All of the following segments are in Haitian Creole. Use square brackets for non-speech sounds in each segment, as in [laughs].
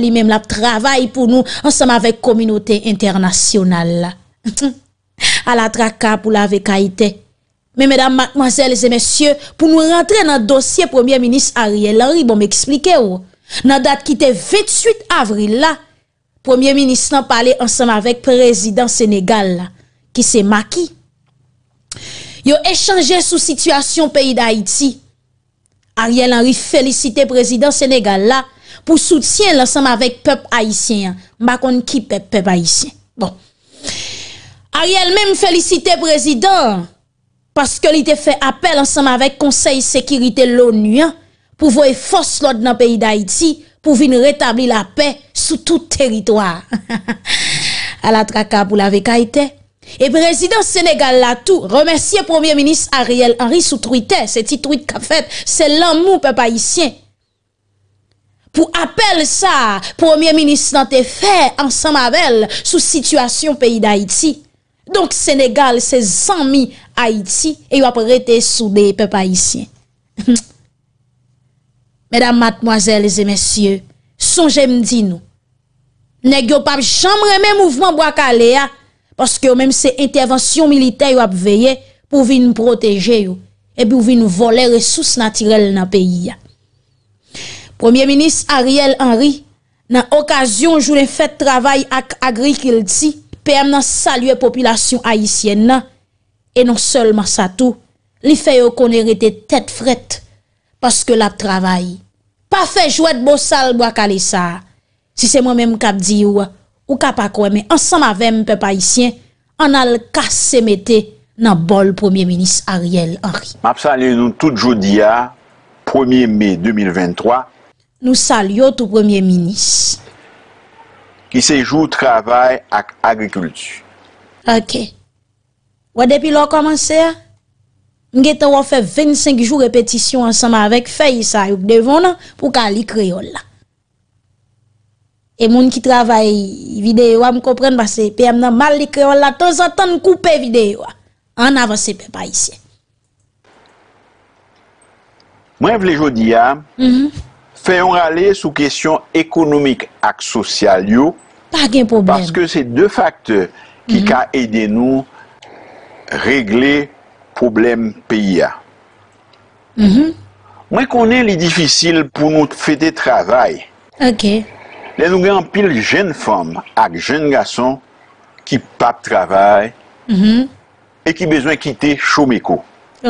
li menm la travay pou nou ansam avèk kominote internasyonal la. [laughs] A la traka pou la vekaitè. Men, menam, mansel, lese, mesyè, pou nou rentre nan dosye Premier Ministre Ariel Henry, bon m'eksplike ou, nan dat ki te 28 avril la, Premier Ministre nan pale ansam avèk Prezident Senegal la, ki se maki. Yo echanje sou situasyon peyi da Haiti, Ariel Henry felicite Prezident Senegal la, pour soutien l'ensemble avec peuple haïtien. M'a qui le peuple haïtien. Bon. Ariel même félicité président parce que il fait appel ensemble avec Conseil sécurité l'ONU hein, pour voir force l'ordre dans le pays d'Haïti pour venir rétablir la paix sur tout territoire. [laughs] à la traka pour la vekaïté. Et président Sénégal là tout remercier premier ministre Ariel Henry sous Twitter, c'est petit tweet qu'a fait, c'est l'amour peuple haïtien. Pou apel sa, premier minis nan te fe, ansan mavel, sou situasyon peyi d'Haïti. Donk Senegal se zanmi Haïti, e yo ap rete sou de pe païsien. [laughs] Medam matmoazèl, les e mèsyè, son jèm di nou. Nè gyo pa chanm remè mouvman Bwakale ya, paske yo mèm se intervensyon milite yo ap veye pou vi nou proteje yo, e pou vi nou vole resous natirel nan peyi ya. Premier Minis Ariel Henry, nan okasyon jounen fèt travay ak agri kil di, pe am nan salye populasyon ayisyen nan, e non sol masato, li fè yo konere te tèt fret, paske la travay. Pa fè jwèd bo salbo ak alisa, si se mwen menm kap di ou, ou kap ak wè, men ansan ma vem pe pa isyen, an al kas se mette nan bol Premier Minis Ariel Henry. Mapsa alen nou tout joudi ya, 1er mey 2023, Nou sal yo tou premier minis. Ki se jou travay ak agrikultu. Ok. Wad epi lò komanse ya? Mge te wò fe 25 jou repetisyon ansama avèk fè yi sa yop devon an pou ka li kreol la. E moun ki travay videyo am kompren basè. Pe am nan mal li kreol la ton zan ton koupe videyo. An avansè pe pa yi se. Mwen vle jodi ya. Mwen vle jodi ya. fè yon rale sou kèsyon ekonomik ak sosyal yo, parce ke se de fakt ki mhm. ka eden nou regle problem peyi ya. Mhm. Mwen konen li difisil pou nou fète travay, le nou gen apil jen fòm ak jen gason ki pa travay mhm. e ki bezwen kite chomeko.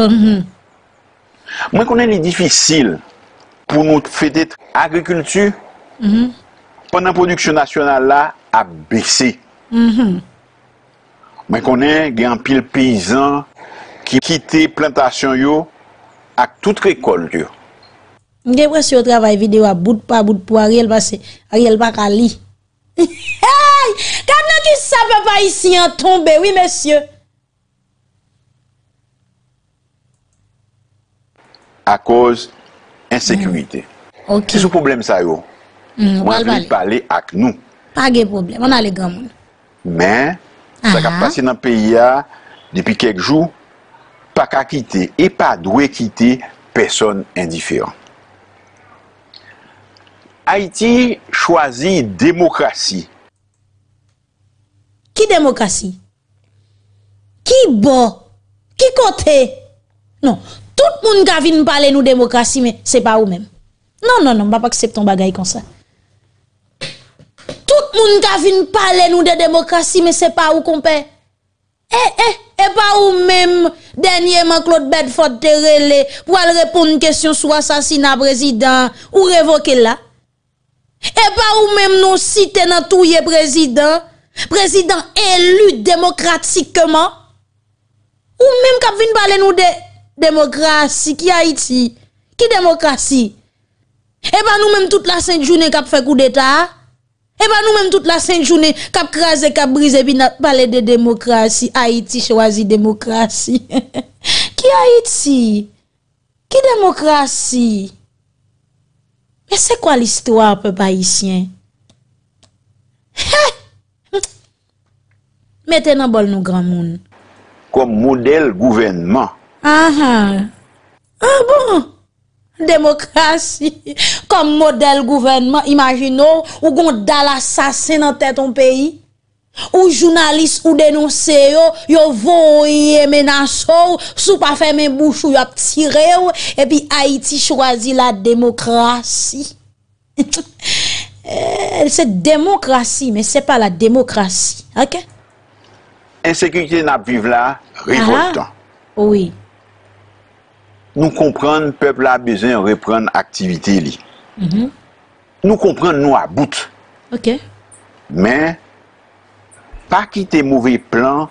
Mwen konen li difisil pou nou fèdèt agrikultu, mm-hmm. pwè nan produksyon nasyonal la, a bèsi. Mwen mm-hmm. konè, gen an pil pèizan, ki kite plantasyon yo, ak tout rekol yo. Mwen gen wè se yo travay videwa, bout pa, bout po, a rèl va se, a rèl va ka li. [laughs] Hey! Kèm nan ki sa pa pa isi, yon tombe, wè mèsyè. A kòz, Ensekurite. Mm. Se sou problem sa yo? Mwen vle pale ak nou. Pa ge problem. Mwen ale gam moun. Men, sa ka pase nan peyi ya depi kek jou, pa ka kite, e pa dwe kite, person indiferent. Haiti chwazi demokrasi. Ki demokrasi? Ki bo? Ki kote? Non. Non. tout le monde qui vient parler nous démocratie, mais ce n'est pas vous-même. Non, non, non, je ne vais pas accepter un bagage comme ça. Tout le monde qui vient parler nous de démocratie, mais ce n'est pas vous, compère. Eh, eh, et eh, pas ou même dernièrement, Claude Bedford pour aller répondre une question sur assassinat président, ou révoquer là. Et eh, pas ou même nous citer dans tout président, président élu démocratiquement, ou même qui vient parler nous de Demokrasi, ki Haiti? Ki demokrasi? E eh ba nou menm tout la sènt jounè kap fèk ou deta? E eh ba nou menm tout la sènt jounè Kap krasè, kap brise, bi na pale de demokrasi Haiti chwazi demokrasi [laughs] Ki Haiti? Ki demokrasi? Mè sè kwa l'istwa apè bayisyen? Mè tè nan bol nou gran moun Kom model gouvenman Aha, ah bon, demokrasi, kom model gouvenman, imagino, ou gon dal asasen nan tè ton peyi, ou jounalist ou denonse yo, yo vouye menasou, sou pa fè men bouchou yo ap tire ou, epi Haiti chwazi la demokrasi. Se [laughs] eh, demokrasi, men se pa la demokrasi, ake? Ensekite nan piv la, rivoltan. Ah, ah. Ouye. Nou komprenn pep la bezen reprenn aktivite li. Mhm. Nou komprenn nou a bout. Ok. Men, pa ki te mouvi plan,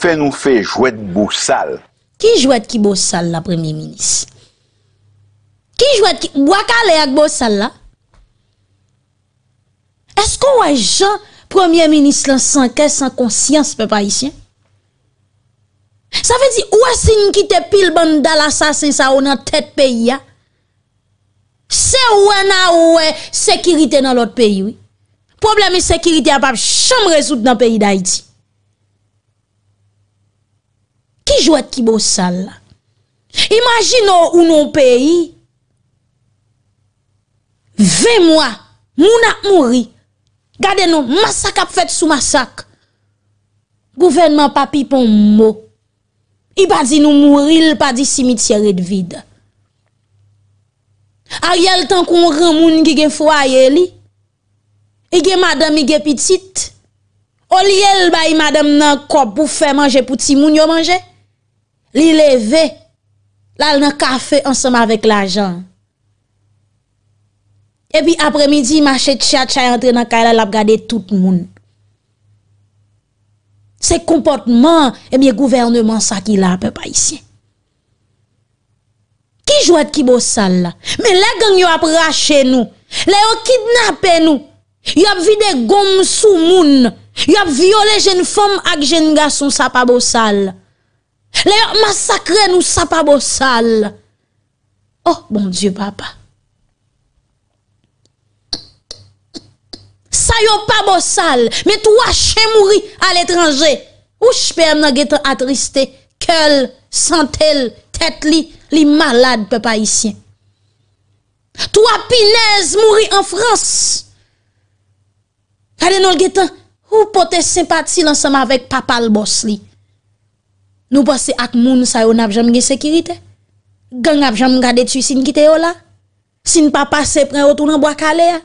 fe nou fe jwet bousal. Ki jwet ki bousal la premiye minis? Ki jwet ki... Waka le ak bousal la? Eskou wajan premiye minis lan sanke, san konsyans pe pa isyan? Sa fè di ouè sin ki te pil ban dal asasin sa ou nan tèt peyi ya. Se ouè nan ouè e sekirite nan lot peyi wè. Problemi sekirite apap chanm rezout nan peyi da iti. Ki jwèd ki bo sal la? Imagin nou ou nou peyi. Ve mwa, mou na mouri. Gade nou, masak ap fèt sou masak. Gouvenman papi pon mou. I pa di nou mouril, pa di simitieret vide. A yel tan kon remoun gige fwa ye li, gige madame, gige pitit, o li yel bay madame nan kop pou fe manje pou ti moun yo manje, li leve, lal nan kafe ansam avek la jan. E pi apre midi, ma chet chat chay antre nan kay la lab gade tout moun. c'est comportement, eh bien, gouvernement, ça qui l'a, peu pas ici. Qui joue qui bosse là? Mais les gangs, ils ont nous. Les ont kidnappé nous. Ils ont vidé gommes sous moun. Ils ont violé une femme et jeunes garçon, ça pas bosse sale. Les ont massacré nous, ça pas sale. Oh, bon Dieu, papa. ça pas bossal, mais toi chien mourir à l'étranger. Ou je nan getan attristé, quel santel tête li, li malade peuple haïtien. Toi pinaise mourir en France. Allez nan getan ou pote sympathie ensemble avec papa le boss li. Nous passe ak moun sa yon n'a jamais sécurité. Gang n'a jamais gardé tu sin qui te yo là. Si ne pas passer prend retour bois calé. Hein.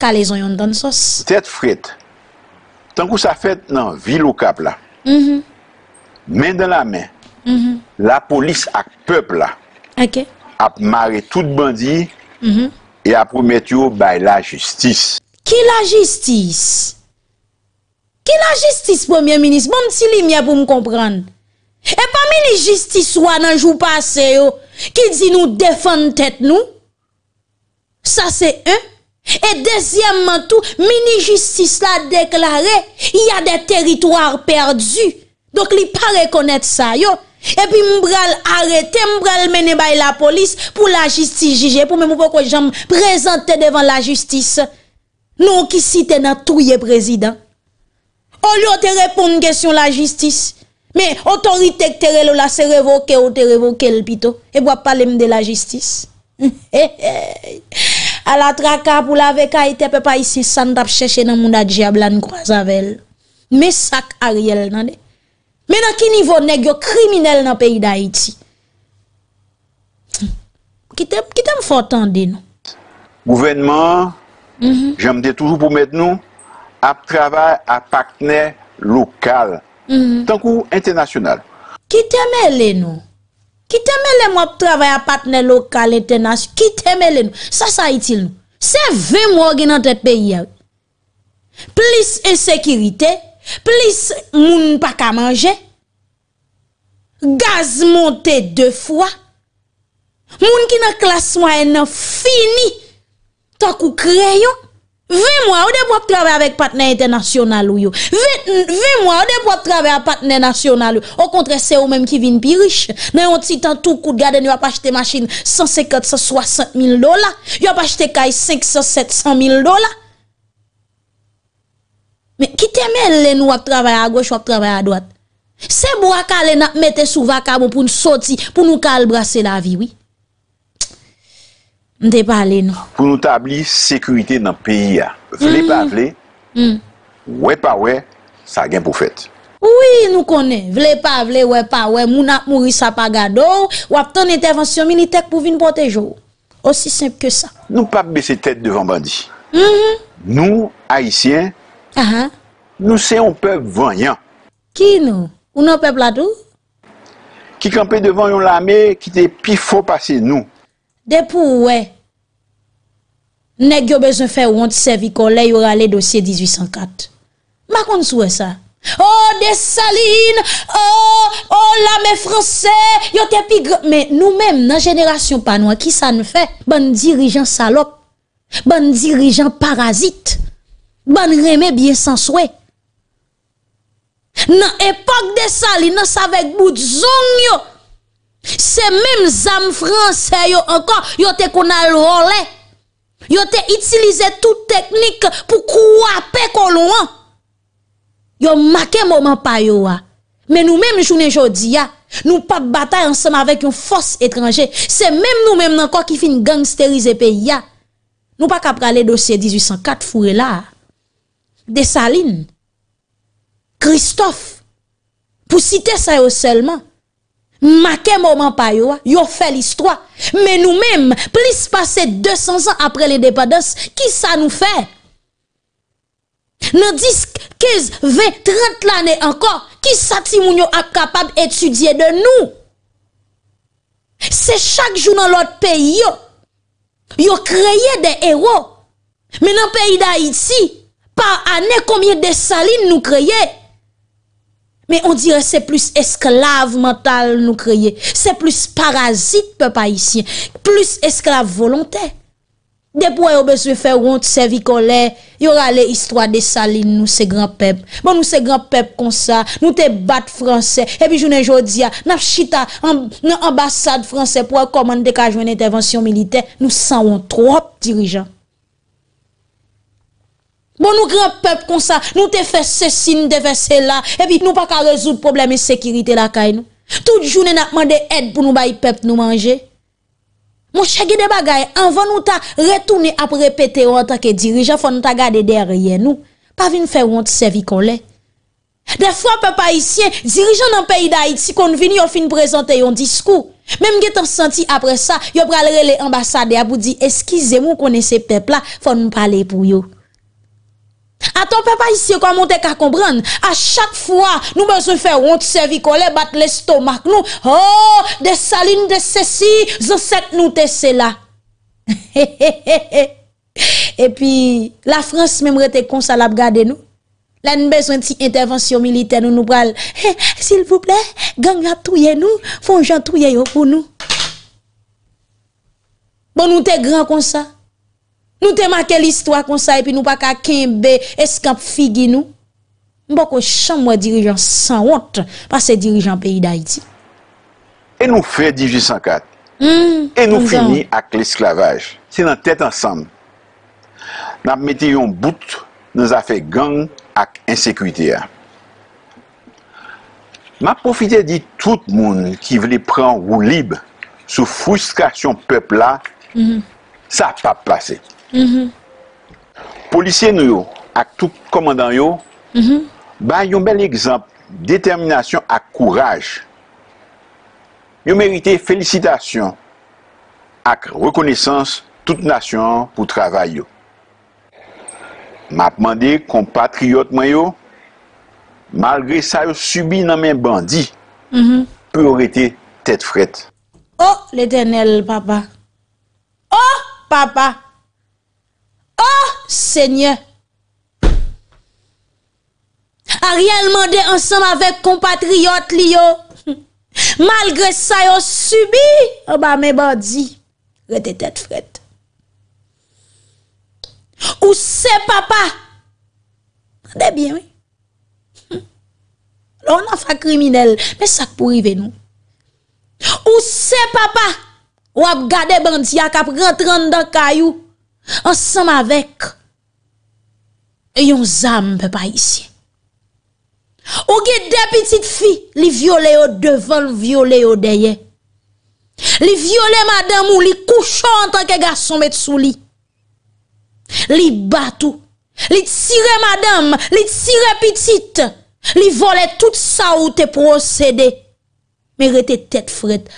Kale zon yon dan sos. Tet fret, tankou sa fet nan vilokap la, men mm-hmm. de la men, mm-hmm. la polis ak pep la, ap mare tout bandi, e ap promet yo bay la justice. Ki la justice? Ki la justice, pwemye menis? Bon, si li mye pou m kompran? E pwemye ni justice wan anjou pase yo? Ki di nou defan tet nou? Sa se e? Et deuxièmement, tout, mini-justice l'a déclaré, il y a des territoires perdus. Donc, il pas reconnaître ça, yo. Et puis, m'bral arrêter, m'bral mener by la police pour la justice juger, pour même pourquoi j'en présenter devant la justice. Nous qui cité dans tout président. Au lieu de répondre une question la justice, mais autorité que te là, c'est révoqué ou te révoqué le pito. Et pas parler de la justice. [laughs] Eh, eh, eh. A la traka pou la veka ite e pe pa isi san tap chèche nan moun da diya blan kwa zavelle. Me sak a riel nan de. Men an ki nivou negyo kriminel nan peyi da iti. Hm. Ki tem fò tan de nou? Gouvenman, jèm de toujou pou mèd nou, ap travay ap akne lokal. Tan kou internasyonal. Ki tem elè nou? Ki temele mwap travay apatne lokal, internasyon, ki temele nou. Sa sa itil nou. Se ve mwag nan te peyi yon. Plis esekirite, plis moun pa ka manje. Gaz monte de fwa. Moun ki nan klas mway nan fini. Tak ou kreyon. Ve mwa, ou de pou ap travè avèk patnè internasyonal ou yo? Ve mwa, ou de pou ap travè avèk patnè nasyonal ou yo? Ou kontre se ou mèm ki vin pi riche? Nè yon titan tout kout gaden yon ap achete maschine 150-160 mil dola? Yon ap achete kay 500-700 mil dola? Men, ki temè lè nou ap travè a goch ou ap travè a doat? Se bou akalè nap mette sou vakabon pou nou soti, pou nou kalbrase la viwi? Nde pale nou. Pou nou tabli sekurite nan peyi ya. Vle pa mm. vle, mm. we pa we, sa gen pou fèt. Oui, nou konen. Vle pa vle, we pa we, mou na mou risa pa gado, wap ton intervensyon minitek pou vin pote jo. Ossi semp ke sa. Nou pa bese tèt devan bandi. Hmm? Nou, haisyen, nou se yon peb vanyan. Ki nou? Ou nou peb la dou? Ki kampe devan yon lame, ki te pi fo pase nou. Dè pou wè, nèk yo bezon fè ou an tsevi kon lè yora lè dosye 1804. Mè kon sou wè sa? Oh desaline, oh, oh lame franse, yo te pigre. Mè nou mèm nan jeneration panwa ki sa n'fè, ban dirijan salop, ban dirijan parazit, ban remè bie sans wè. Nan epok desaline sa vek bout zon yo. c'est même zam français encore, yo te Ils ont utilisé toute technique pour couper colon. Yo marqué moment pa yo ah. Mais nous-mêmes journée jodi ah, nous pas bataille ensemble avec une force étrangère. C'est même nous-mêmes encore qui fin gangsteriser pays ah. Nous pas qu'à parler dossier 1804 fourré là. salines Christophe, pour citer ça seulement. Ma ke moment pa yo, yo fè l'histoire. Men nou menm, plis pase 200 an apre le depadans, ki sa nou fè? Nan 10, 15, 20, 30 l'anè ankor, ki sa ti moun yo ap kapab etudye de nou? Se chak jou nan lot pe yo, yo kreye de ero. Men nan peyi da iti, pa anè komye de salin nou kreye? Mais on dirait c'est plus esclave mental nous créer. C'est plus parasite peuple haïtien. Plus esclave volontaire. Des fois, on besoin faire honte, servir colère. Il y aura l'histoire des salines, nous, c'est grand peuple. Bon, nous, c'est grand peuple comme ça. Nous, te battre français. Et puis, je ne dis pas, chita ambassade français pour commander une intervention militaire. Nous, sommes trop dirigeants. Bon nou gran pep kon sa, nou te fese sin, te fese la, epi nou pa ka rezout probleme sekirite la kay nou. Tout jounen akman de ed pou nou bay pep nou manje. Mou chege de bagay, anvan nou ta retouni ap repete ou anta ke dirijan, fon nou ta gade derye nou. Pa vin fè ou anta sevi kon le. De fwa pep ayisyen, dirijan nan peyi da Haiti kon vin yon fin prezante yon diskou. Mem ge tan senti apre sa, yon pralre le ambasade abou di, eskize mou konen se pep la fon nou pale pou yon. Aton pe pa isi yo kwa moun te kakombran. A chak fwa nou bezon fè ront servikole bat lestomak nou. Ho, de salin de sesi, zan set nou te sela. [laughs] E pi, la Frans mèm rete konsal ap gade nou. La nou bezon ti intervensyon militen nou nou pral. He, sil pouple, gang la touye nou, fon jan touye yo pou nou. Bon nou te gran konsa. Nou teman ke l'istwa kon sa e pi nou pa ka kenbe eskap figi nou. Mbo ko chan mwa dirijan san wot pa se dirijan peyi da iti. E nou fe 1804. E nou fini ak l'esklavaj. Se nan tèt ansam. Nan meti yon bout, nou hmm. a fe gang ak insekwite ya. Ma profite di tout moun ki vle pran ou lib sou fouskasyon pepl la, sa pa pase. Polisyen yo Ak tout komandan yo Ba yon bel ekzamp Determinasyon ak kouraj Yo merite felicitasyon Ak rekonesans Tout nasyon pou travay yo Ma pman de kompatriot man yo Malgre sa yo subi nan men bandi Pe or ete tet fret Oh l'eternel papa Oh papa A riyal mande ansem avek kompatriyot li yo Malgre sa yo subi Oba oh, me bandi Retetet fret Ou se papa Mande bien Lo nan fa kriminel Me sak pou rive nou Ou se papa Ou ap gade bandi A kap rentrandan kayou Ansem avek E yon zam pe pa isye. Ou ge de pitit fi li viole yo devol, viole yo deye. Li viole madame ou li kouchou an tanke gason met sou li. Li batou, li tire madame, li tire pitit. Li vole tout sa ou te prosede. Merete tet frede.